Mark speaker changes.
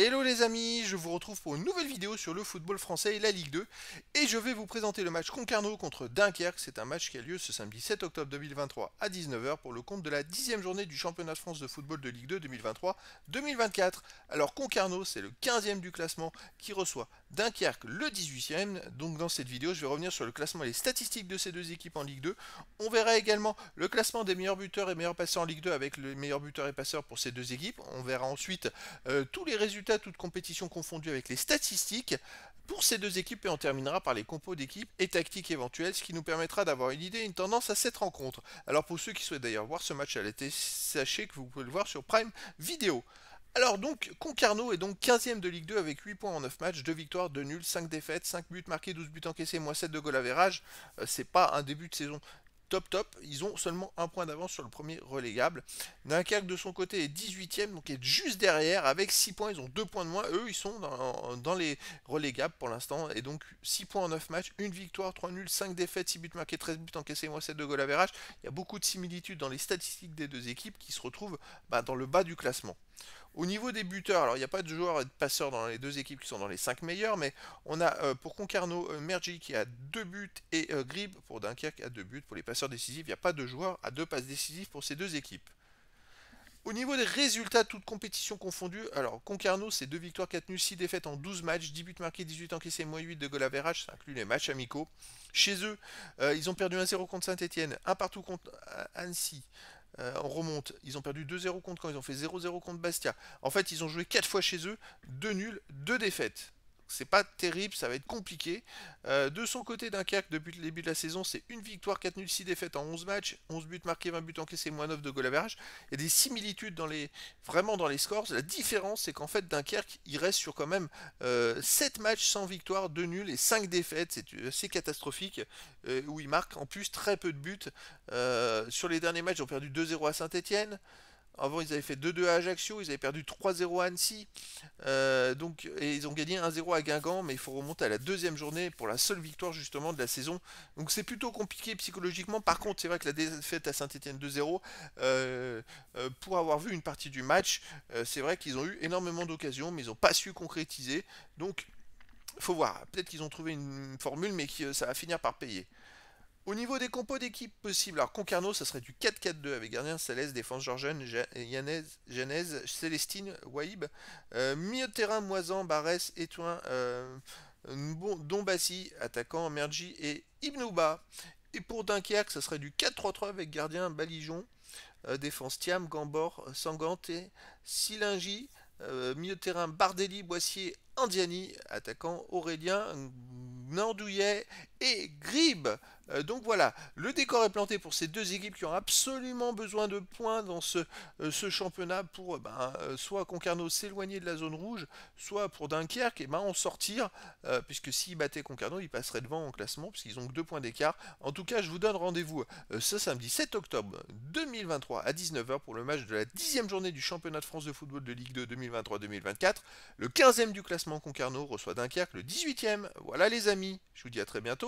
Speaker 1: Hello les amis, je vous retrouve pour une nouvelle vidéo sur le football français et la Ligue 2 et je vais vous présenter le match Concarneau contre Dunkerque, c'est un match qui a lieu ce samedi 7 octobre 2023 à 19h pour le compte de la dixième journée du championnat de France de football de Ligue 2 2023-2024. Alors Concarneau c'est le 15e du classement qui reçoit Dunkerque le 18 ème Donc dans cette vidéo, je vais revenir sur le classement et les statistiques de ces deux équipes en Ligue 2. On verra également le classement des meilleurs buteurs et meilleurs passeurs en Ligue 2 avec les meilleurs buteurs et passeurs pour ces deux équipes. On verra ensuite euh, tous les résultats, toutes compétitions confondues avec les statistiques pour ces deux équipes et on terminera par les compos d'équipes et tactiques éventuelles, ce qui nous permettra d'avoir une idée et une tendance à cette rencontre. Alors pour ceux qui souhaitent d'ailleurs voir ce match à l'été, sachez que vous pouvez le voir sur Prime Vidéo alors donc, Concarneau est donc 15ème de Ligue 2 avec 8 points en 9 matchs, 2 victoires, 2 nuls, 5 défaites, 5 buts marqués, 12 buts encaissés, moins 7 de goal à verrage. Euh, c'est pas un début de saison top top. Ils ont seulement un point d'avance sur le premier relégable. Dunkerque de son côté est 18ème, donc est juste derrière avec 6 points. Ils ont 2 points de moins. Eux, ils sont dans, les relégables pour l'instant. Et donc 6 points en 9 matchs, 1 victoire, 3 nuls, 5 défaites, 6 buts marqués, 13 buts encaissés, moins 7 de goal à verrage. Il y a beaucoup de similitudes dans les statistiques des deux équipes qui se retrouvent bah, dans le bas du classement. Au niveau des buteurs, alors il n'y a pas de joueurs et de passeurs dans les deux équipes qui sont dans les 5 meilleurs, mais on a euh, pour Concarneau euh, Mergi qui a 2 buts et euh, Grib pour Dunkerque a 2 buts. Pour les passeurs décisifs, il n'y a pas de joueurs à 2 passes décisives pour ces deux équipes. Au niveau des résultats, toutes compétitions confondues, alors Concarneau, c'est 2 victoires, 4 nuls, 6 défaites en 12 matchs, 10 buts marqués, 18 encaissés, moins 8 de goal ça inclut les matchs amicaux. Chez eux, ils ont perdu 1-0 contre Saint-Etienne, un partout contre Annecy, euh, on remonte. Ils ont perdu 2-0 contre quand Ils ont fait 0-0 contre Bastia. En fait, ils ont joué 4 fois chez eux, 2 nuls, 2 défaites c'est pas terrible, ça va être compliqué. Euh, de son côté, Dunkerque, depuis le début de la saison, c'est une victoire, 4 nuls, 6 défaites en 11 matchs, 11 buts marqués, 20 buts encaissés, moins 9 de goal average. Il y a des similitudes dans les, vraiment dans les scores. La différence, c'est qu'en fait, Dunkerque, il reste sur quand même 7 euh, matchs sans victoire, 2 nuls et 5 défaites. C'est assez catastrophique, euh, où il marque en plus très peu de buts. sur les derniers matchs, ils ont perdu 2-0 à Saint-Etienne. Avant, ils avaient fait 2-2 à Ajaccio, ils avaient perdu 3-0 à Annecy. Euh, donc, et ils ont gagné 1-0 à Guingamp, mais il faut remonter à la deuxième journée pour la seule victoire justement de la saison. Donc c'est plutôt compliqué psychologiquement. Par contre, c'est vrai que la défaite à Saint-Etienne 2-0, euh, euh, pour avoir vu une partie du match, c'est vrai qu'ils ont eu énormément d'occasions, mais ils n'ont pas su concrétiser. Donc, faut voir. Peut-être qu'ils ont trouvé une formule, mais que ça va finir par payer. Au niveau des compos d'équipe possibles, alors Concarneau, ça serait du 4-4-2 avec gardien, Salès, défense Georges, Yanez, Genèse, Célestine, Waib, euh, milieu terrain, Moisan, Barès, Étoin, euh, Dombassi, attaquant, Merji et Ibnouba. Et pour Dunkerque, ça serait du 4-3-3 avec gardien, Balijon, euh, défense Tiam, Gambor, Sangante, Silingi, milieu de terrain, Bardelli, Boissier, Andiani, attaquant, Aurélien, Nandouillet et Grib. Euh, donc voilà, le décor est planté pour ces deux équipes qui ont absolument besoin de points dans ce, euh, ce championnat pour euh, ben, soit Concarneau s'éloigner de la zone rouge, soit pour Dunkerque et eh ben, en sortir, puisque s'ils battaient Concarneau, ils passeraient devant en classement, puisqu'ils ont que deux points d'écart. En tout cas, je vous donne rendez-vous ce samedi 7 octobre 2023 à 19h pour le match de la dixième journée du championnat de France de football de Ligue 2 2023-2024. Le 15e du classement Concarneau reçoit Dunkerque, le 18e. Voilà les amis, je vous dis à très bientôt